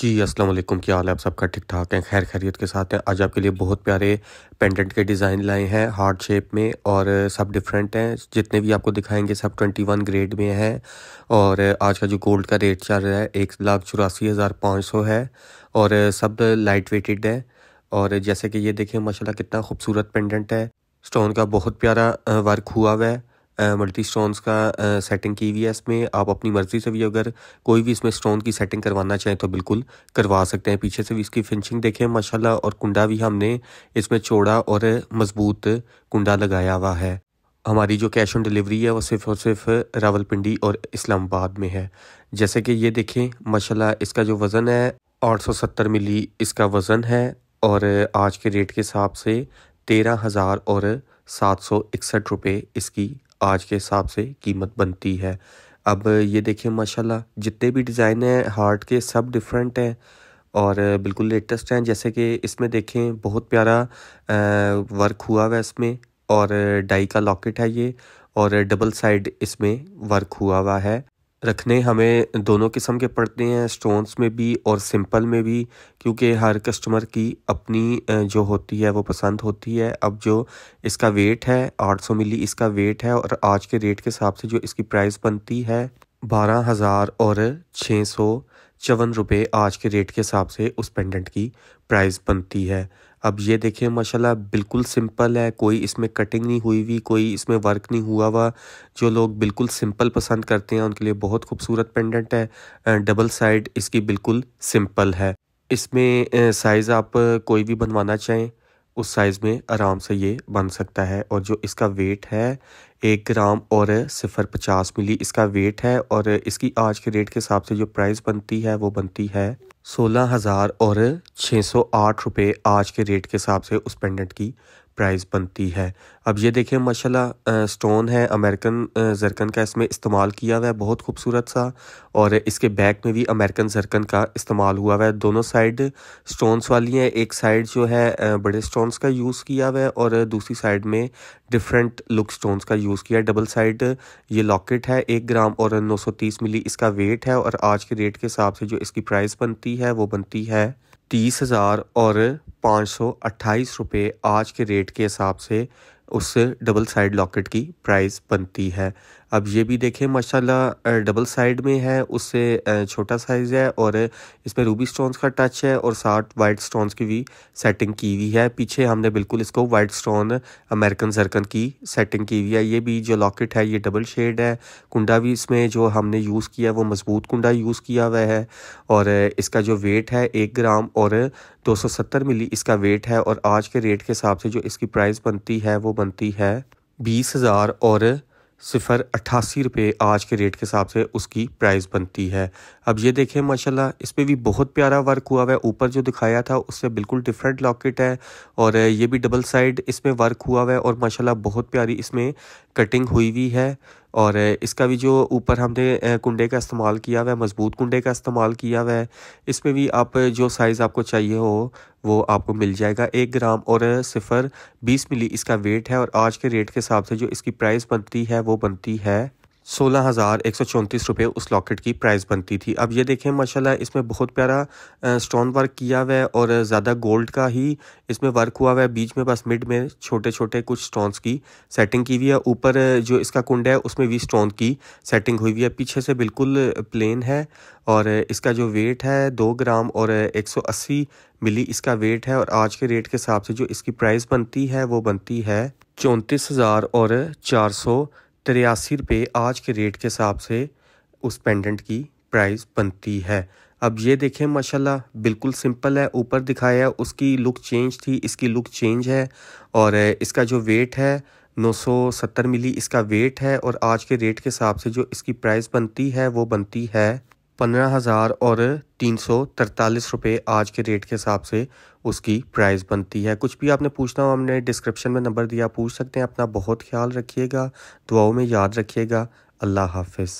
जी अस्सलाम वालेकुम क्या हाल है आप सबका ठीक ठाक हैं खैर खैरियत के साथ हैं आज आपके लिए बहुत प्यारे पेंडेंट के डिज़ाइन लाए हैं हार्ट शेप में और सब डिफरेंट हैं जितने भी आपको दिखाएंगे सब ट्वेंटी वन ग्रेड में हैं और आज का जो गोल्ड का रेट चल रहा है एक लाख चौरासी हज़ार पाँच सौ है और सब लाइट वेटेड है और जैसे कि ये देखें माशाल्लाह कितना खूबसूरत पेंडेंट है स्टोन का बहुत प्यारा वर्क हुआ हुआ है मल्टी स्टोन्स का सेटिंग की हुई है इसमें आप अपनी मर्ज़ी से भी अगर कोई भी इसमें स्टोन की सेटिंग करवाना चाहें तो बिल्कुल करवा सकते हैं पीछे से भी इसकी फिनिशिंग देखें माशाल्लाह और कुंडा भी हमने इसमें चौड़ा और मज़बूत कुंडा लगाया हुआ है हमारी जो कैश ऑन डिलीवरी है वो सिर्फ़ और सिर्फ रावलपिंडी और इस्लामाबाद में है जैसे कि ये देखें माशाल्लाह इसका जो वज़न है सत्तर मिली इसका वज़न है और आज के रेट के हिसाब से तेरह हज़ार और सात सौ इकसठ रुपये इसकी आज के हिसाब से कीमत बनती है अब ये देखिए माशाल्लाह जितने भी डिज़ाइन हैं हार्ट के सब डिफरेंट हैं और बिल्कुल लेटेस्ट हैं जैसे कि इसमें देखें बहुत प्यारा वर्क हुआ हुआ है इसमें और डाई का लॉकेट है ये और डबल साइड इसमें वर्क हुआ हुआ है रखने हमें दोनों किस्म के पड़ते हैं स्टोन्स में भी और सिंपल में भी क्योंकि हर कस्टमर की अपनी जो होती है वो पसंद होती है अब जो इसका वेट है 800 मिली इसका वेट है और आज के रेट के हिसाब से जो इसकी प्राइस बनती है बारह हज़ार और छः सौ चौवन रुपये आज के रेट के हिसाब से उस पेंडेंट की प्राइस बनती है अब ये देखें माशाल्लाह बिल्कुल सिंपल है कोई इसमें कटिंग नहीं हुई हुई कोई इसमें वर्क नहीं हुआ हुआ जो लोग बिल्कुल सिंपल पसंद करते हैं उनके लिए बहुत खूबसूरत पेंडेंट है डबल साइड इसकी बिल्कुल सिंपल है इसमें साइज़ आप कोई भी बनवाना चाहें उस साइज़ में आराम से ये बन सकता है और जो इसका वेट है एक ग्राम और सिफर पचास मिली इसका वेट है और इसकी आज के रेट के हिसाब से जो प्राइस बनती है वो बनती है सोलह हज़ार और छः सौ आठ रुपये आज के रेट के हिसाब से उस पेंडेंट की प्राइस बनती है अब ये देखें माशाल्लाह स्टोन है अमेरिकन ज़रकन का इसमें इस्तेमाल किया हुआ है बहुत खूबसूरत सा और इसके बैक में भी अमेरिकन ज़रकन का इस्तेमाल हुआ हुआ है दोनों साइड स्टोन्स वाली हैं एक साइड जो है बड़े स्टोन्स का यूज़ किया हुआ है और दूसरी साइड में डिफरेंट लुक स्टोन्स का यूज़ किया है डबल साइड ये लॉकेट है एक ग्राम और नौ सौ तीस मिली इसका वेट है और आज के रेट के हिसाब से जो इसकी प्राइस बनती है वो बनती है तीस हज़ार और पाँच सौ अट्ठाईस रुपये आज के रेट के हिसाब से उस डबल साइड लॉकेट की प्राइस बनती है अब ये भी देखें माशाल्लाह डबल साइड में है उससे छोटा साइज़ है और इसमें रूबी स्टोन्स का टच है और साथ वाइट स्टोन्स की भी सेटिंग की हुई है पीछे हमने बिल्कुल इसको वाइट स्टोन अमेरिकन जरकन की सेटिंग की हुई है ये भी जो लॉकेट है ये डबल शेड है कुंडा भी इसमें जो हमने यूज़ किया वो मज़बूत कुंडा यूज़ किया हुआ है और इसका जो वेट है एक ग्राम और 270 मिली इसका वेट है और आज के रेट के हिसाब से जो इसकी प्राइस बनती है वो बनती है बीस हज़ार और सिफ़र अट्ठासी रुपये आज के रेट के हिसाब से उसकी प्राइस बनती है अब ये देखें माशाल्लाह इस पर भी बहुत प्यारा वर्क हुआ हुआ है ऊपर जो दिखाया था उससे बिल्कुल डिफरेंट लॉकेट है और ये भी डबल साइड इसमें वर्क हुआ हुआ है और माशाल्लाह बहुत प्यारी इसमें कटिंग हुई हुई है और इसका भी जो ऊपर हमने कुंडे का इस्तेमाल किया हुआ है मज़बूत कुंडे का इस्तेमाल किया हुआ है इसमें भी आप जो साइज़ आपको चाहिए हो वो आपको मिल जाएगा एक ग्राम और सिफ़र बीस मिली इसका वेट है और आज के रेट के हिसाब से जो इसकी प्राइस बनती है वो बनती है सोलह हज़ार एक सौ चौंतीस रुपये उस लॉकेट की प्राइस बनती थी अब ये देखें माशाल्लाह इसमें बहुत प्यारा स्टोन वर्क किया हुआ है और ज़्यादा गोल्ड का ही इसमें वर्क हुआ हुआ है बीच में बस मिड में छोटे छोटे कुछ स्टोन्स की सेटिंग की हुई है ऊपर जो इसका कुंड है उसमें भी स्टोन की सेटिंग हुई हुई है पीछे से बिल्कुल प्लेन है और इसका जो वेट है दो ग्राम और एक सौ अस्सी मिली इसका वेट है और आज के रेट के हिसाब से जो इसकी प्राइस बनती है वो बनती है चौंतीस हज़ार और चार सौ तिरासी रुपये आज के रेट के हिसाब से उस पेंडेंट की प्राइस बनती है अब ये देखें माशाल्लाह बिल्कुल सिंपल है ऊपर दिखाया उसकी लुक चेंज थी इसकी लुक चेंज है और इसका जो वेट है 970 मिली इसका वेट है और आज के रेट के हिसाब से जो इसकी प्राइस बनती है वो बनती है पंद्रह हज़ार और तीन सौ तरतालीस रुपये आज के रेट के हिसाब से उसकी प्राइस बनती है कुछ भी आपने पूछना हो हमने डिस्क्रिप्शन में नंबर दिया पूछ सकते हैं अपना बहुत ख्याल रखिएगा दुआओं में याद रखिएगा अल्लाह हाफिज़